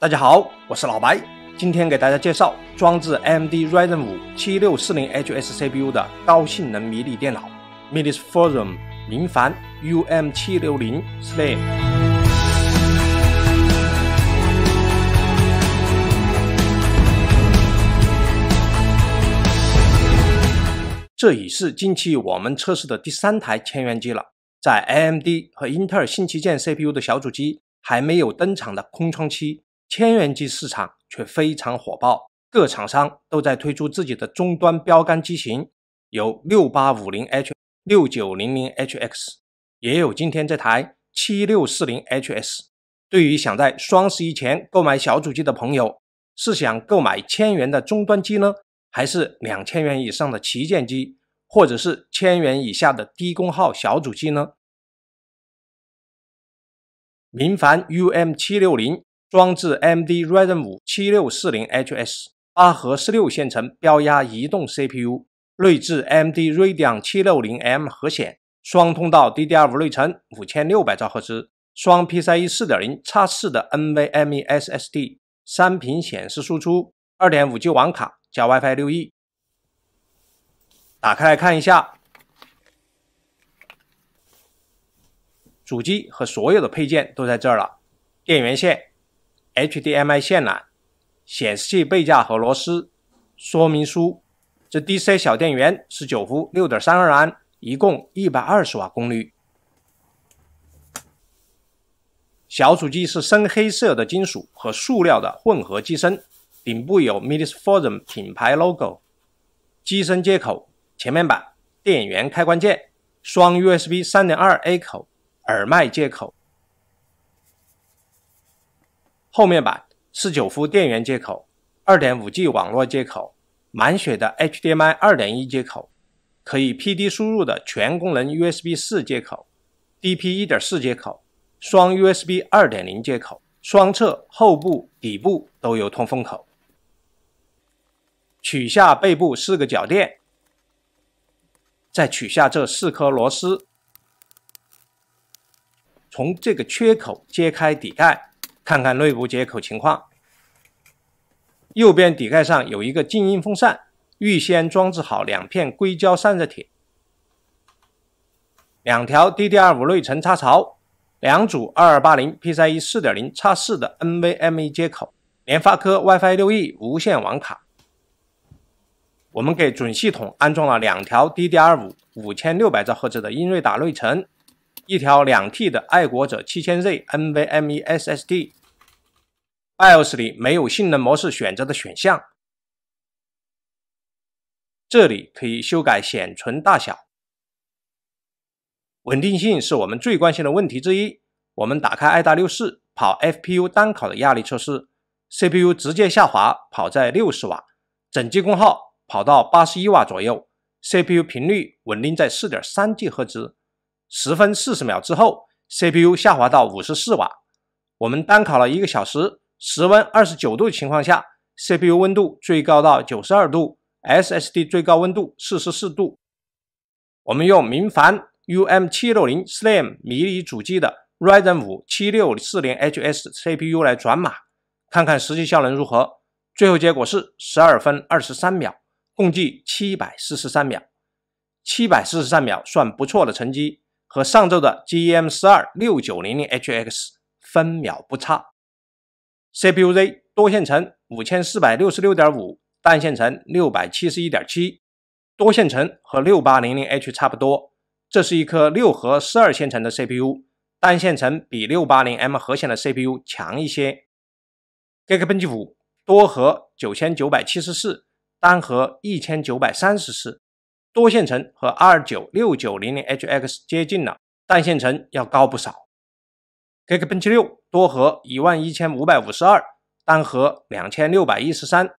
大家好，我是老白，今天给大家介绍装置 AMD Ryzen 五七六四零 HS CPU 的高性能迷你电脑，Minisforum 明凡 UM 七六零 Slim。这已是近期我们测试的第三台千元机了，在 AMD 和英特尔新旗舰 CPU 的小主机还没有登场的空窗期。千元机市场却非常火爆，各厂商都在推出自己的终端标杆机型，有六八五零 H、六九零零 HX，也有今天这台七六四零 HS。对于想在双十一前购买小主机的朋友，是想购买千元的终端机呢，还是两千元以上的旗舰机，或者是千元以下的低功耗小主机呢？明凡 UM 七六零。装置 M D Ryzen 五七六四零 H S 八核十六线程标压移动 C P U，内置 M D Radeon 七六零 M 核显，双通道 D D R 五内存，五千六百兆赫兹，双 P C Ie 四点零叉四的 N V M E S S D，三屏显示输出，二点五 G 网卡加 WiFi 六 E，打开来看一下，主机和所有的配件都在这儿了，电源线。HDMI 线缆、显示器背架和螺丝、说明书。这 DC 小电源是九伏六点三二安，一共一百二十瓦功率。小主机是深黑色的金属和塑料的混合机身，顶部有 m i d i s f o r u m 品牌 logo。机身接口：前面板、电源开关键、双 USB 三点二 A 口、耳麦接口。后面板是九伏电源接口、二点五 G 网络接口、满血的 HDMI 二点一接口、可以 PD 输入的全功能 USB 四接口、DP 一点四接口、双 USB 二点零接口，双侧、后部、底部都有通风口。取下背部四个脚垫，再取下这四颗螺丝，从这个缺口揭开底盖。看看内部接口情况，右边底盖上有一个静音风扇，预先装置好两片硅胶散热铁，两条 DDR 五内存插槽，两组二二八零 PCIe 四点零4四的 NVMe 接口，联发科 WiFi 六 E 无线网卡。我们给准系统安装了两条 DDR 五五千六百兆赫兹的英瑞达内存，一条两 T 的爱国者七千 Z NVMe SSD。i o s 里没有性能模式选择的选项，这里可以修改显存大小。稳定性是我们最关心的问题之一。我们打开爱达六四跑 FPU 单考的压力测试，CPU 直接下滑，跑在六十瓦，整机功耗跑到八十一瓦左右，CPU 频率稳定在四点三 G 赫兹。十分四十秒之后，CPU 下滑到五十四瓦。我们单考了一个小时。室温二十九度的情况下，CPU 温度最高到九十二度，SSD 最高温度四十四度。我们用明凡 UM 七六零 Slim 迷你主机的 Ryzen 五七六四零 HS CPU 来转码，看看实际效能如何。最后结果是十二分二十三秒，共计七百四十三秒。七百四十三秒算不错的成绩，和上周的 GEM 四二六九零零 HX 分秒不差。CPUZ 多线程五千四百六十六点五，单线程六百七十一点七，多线程和六八零零 H 差不多。这是一颗六核十二线程的 CPU，单线程比六八零 M 核显的 CPU 强一些。Geekbench 五多核九千九百七十四，单核一千九百三十四，多线程和 R 九六九零零 HX 接近了，单线程要高不少。K K 奔驰六多核一万一千五百五十二，单核两千六百一十三，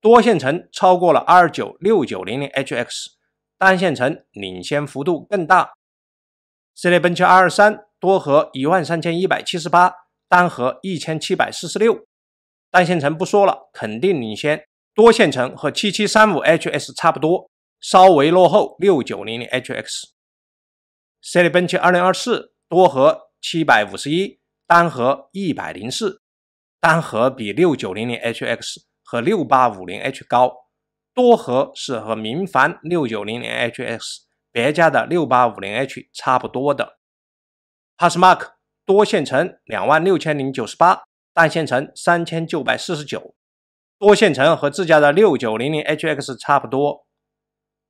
多线程超过了 R 九六九零零 H X，单线程领先幅度更大。C 类 Bench R 三多核一万三千一百七十八，单核一千七百四十六，单线程不说了，肯定领先。多线程和七七三五 H S 差不多，稍微落后六九零零 H X。C 类 Bench 二零二四多核。七百五十一单核一百零四单核比六九零零 HX 和六八五零 H 高，多核是和明矾六九零零 HX 别家的六八五零 H 差不多的。p a s s m a r k 多线程两万六千零九十八，单线程三千九百四十九，多线程和自家的六九零零 HX 差不多。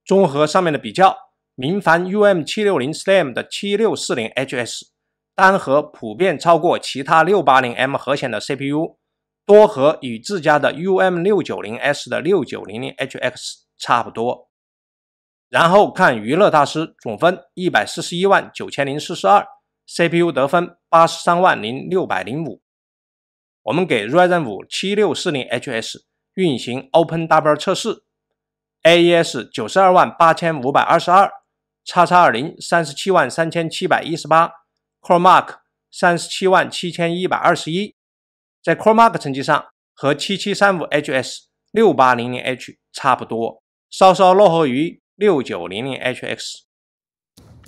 综合上面的比较，明矾 UM 七六零 SLAM 的七六四零 HS。单核普遍超过其他六八零 M 核显的 CPU，多核与自家的 U M 六九零 S 的六九零零 HX 差不多。然后看娱乐大师总分一百四十一万九千零四十二，CPU 得分八十三万零六百零五。我们给 Ryzen 五七六四零 HS 运行 OpenW 测试，AES 九十二万八千五百二十二叉叉二零三十七万三千七百一十八。Core Mark 三十七万七千一百二十一，在 Core Mark 成绩上和七七三五 HS 六八零零 H 差不多，稍稍落后于六九零零 HX。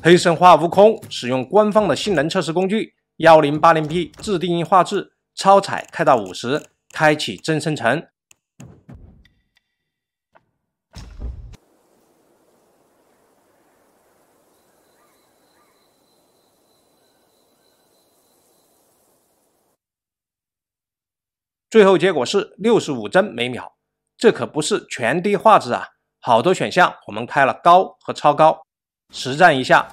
黑神话悟空使用官方的性能测试工具幺零八零 P 自定义画质，超采开到五十，开启真生成。最后结果是六十五帧每秒，这可不是全低画质啊！好多选项，我们开了高和超高，实战一下。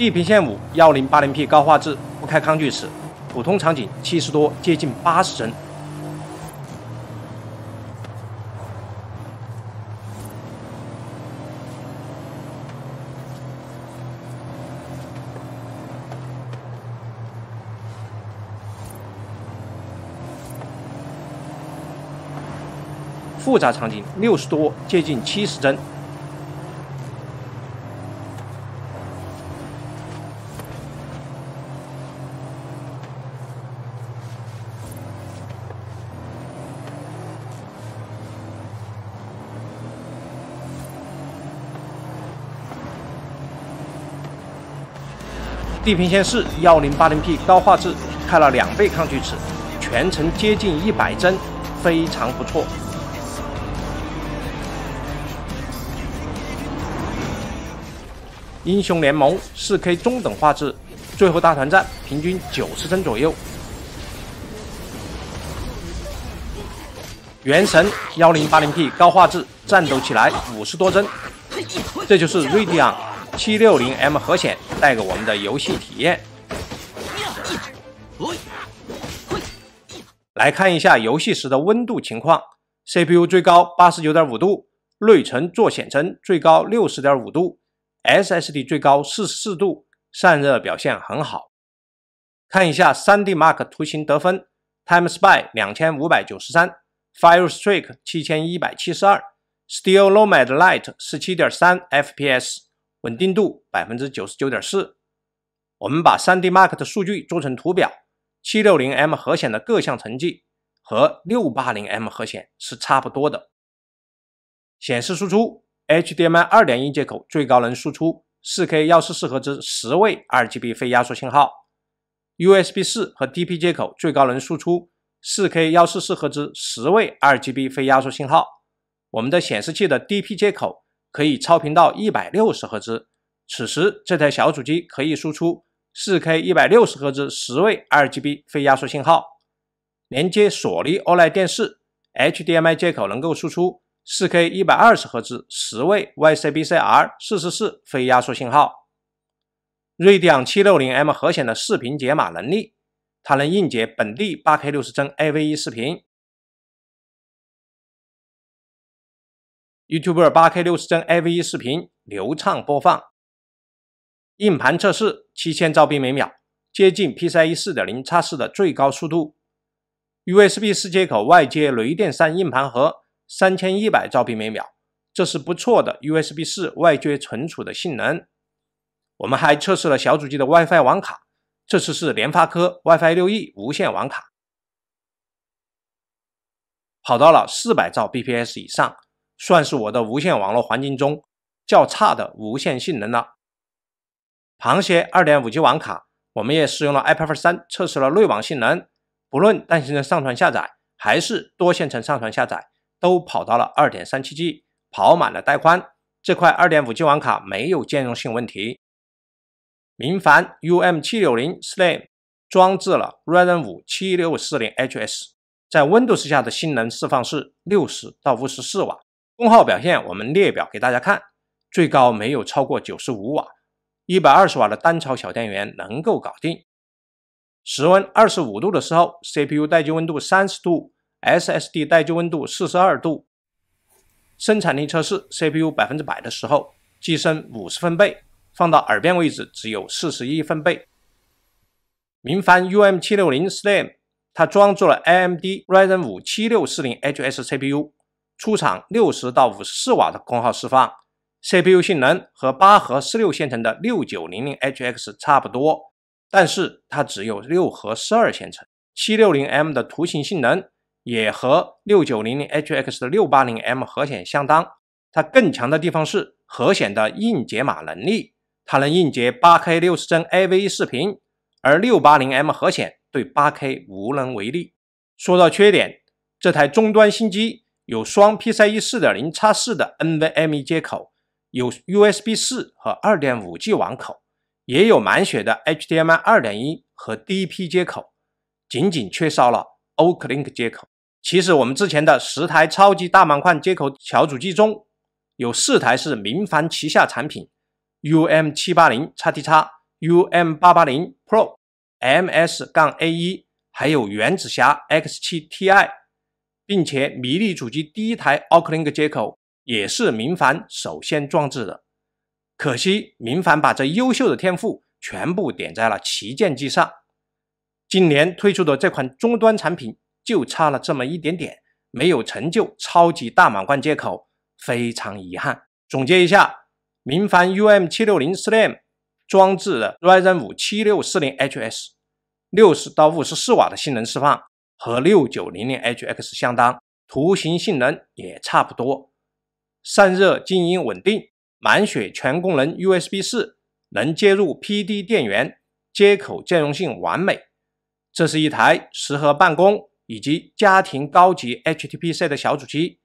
地平线五幺零八零 P 高画质，不开抗锯齿，普通场景七十多，接近八十帧；复杂场景六十多，接近七十帧。地平线四幺零八零 P 高画质，开了两倍抗锯齿，全程接近一百帧，非常不错。英雄联盟四 K 中等画质，最后大团战平均九十帧左右。原神幺零八零 P 高画质，战斗起来五十多帧，这就是锐迪昂。七六零 M 核显带给我们的游戏体验。来看一下游戏时的温度情况：CPU 最高八十九点五度，内存做显存最高六十点五度，SSD 最高四十四度，散热表现很好。看一下 3D Mark 图形得分：Time Spy 两千五百九十三，Fire Strike 七千一百七十二，Steel Nomad l i t h 十七点三 FPS。稳定度百分之九十九点四。我们把 3DMark 的数据做成图表，七六零 M 核显的各项成绩和六八零 M 核显是差不多的。显示输出 HDMI 二点一接口最高能输出四 K 幺四四赫兹十位 RGB 非压缩信号，USB 四和 DP 接口最高能输出四 K 幺四四赫兹十位 RGB 非压缩信号。我们的显示器的 DP 接口。可以超频到一百六十赫兹，此时这台小主机可以输出四 K 一百六十赫兹十位 RGB 非压缩信号。连接索尼 OLED 电视，HDMI 接口能够输出四 K 一百二十赫兹十位 y c b c r 四十四非压缩信号。锐迪昂七六零 M 核显的视频解码能力，它能硬解本地八 K 六十帧 AV1 视频。YouTube 八 K 六十帧 a v e 视频流畅播放，硬盘测试七千兆 b 兆 t 每秒，接近 PCIe 4.0插4的最高速度。USB 四接口外接雷电三硬盘盒三千一百兆 b 每秒，这是不错的 USB 四外接存储的性能。我们还测试了小主机的 WiFi 网卡，这次是联发科 WiFi 六 E 无线网卡，跑到了四百兆 bps 以上。算是我的无线网络环境中较差的无线性能了。螃蟹二点五 G 网卡，我们也使用了 i p a d 三测试了内网性能，不论单线程上传下载还是多线程上传下载，都跑到了二点三七 G，跑满了带宽。这块二点五 G 网卡没有兼容性问题。明凡 UM 七六零 Slim 装置了 r y z e n 五七六四零 HS，在 Windows 下的性能释放是六十到五十四瓦。功耗表现，我们列表给大家看，最高没有超过九十五瓦，一百二十瓦的单槽小电源能够搞定。室温二十五度的时候，CPU 待机温度三十度，SSD 待机温度四十二度。生产力测试，CPU 百分之百的时候，机身五十分贝，放到耳边位置只有四十一分贝。明帆 UM 七六零 s l a m 它装住了 AMD Ryzen 五七六四零 HS CPU。出厂六十到五十四瓦的功耗释放，CPU 性能和八核四六线程的六九零零 HX 差不多，但是它只有六核十二线程，七六零 M 的图形性能也和六九零零 HX 的六八零 M 核显相当。它更强的地方是核显的硬解码能力，它能硬解八 K 六十帧 a v 视频，而六八零 M 核显对八 K 无能为力。说到缺点，这台终端新机。有双 PCIe 四点零插四的 NVMe 接口，有 USB 四和二点五 G 网口，也有满血的 HDMI 二点一和 DP 接口，仅仅缺少了 OC Link 接口。其实我们之前的十台超级大满贯接口小主机中，有四台是明凡旗下产品：UM 七八零叉 T x u m 八八零 Pro，MS 杠 A 一，还有原子侠 X 七 Ti。并且米粒主机第一台 Occlink 接口也是明凡首先装置的，可惜明凡把这优秀的天赋全部点在了旗舰机上。今年推出的这款终端产品就差了这么一点点，没有成就超级大满贯接口，非常遗憾。总结一下，明凡 UM 七六零 Slim 装置的 Ryzen 五七六四零 HS，六十到五十四瓦的性能释放。和 6900HX 相当，图形性能也差不多，散热静音稳定，满血全功能 USB4，能接入 PD 电源，接口兼容性完美。这是一台适合办公以及家庭高级 HTPC 的小主机。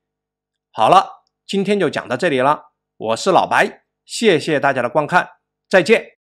好了，今天就讲到这里了。我是老白，谢谢大家的观看，再见。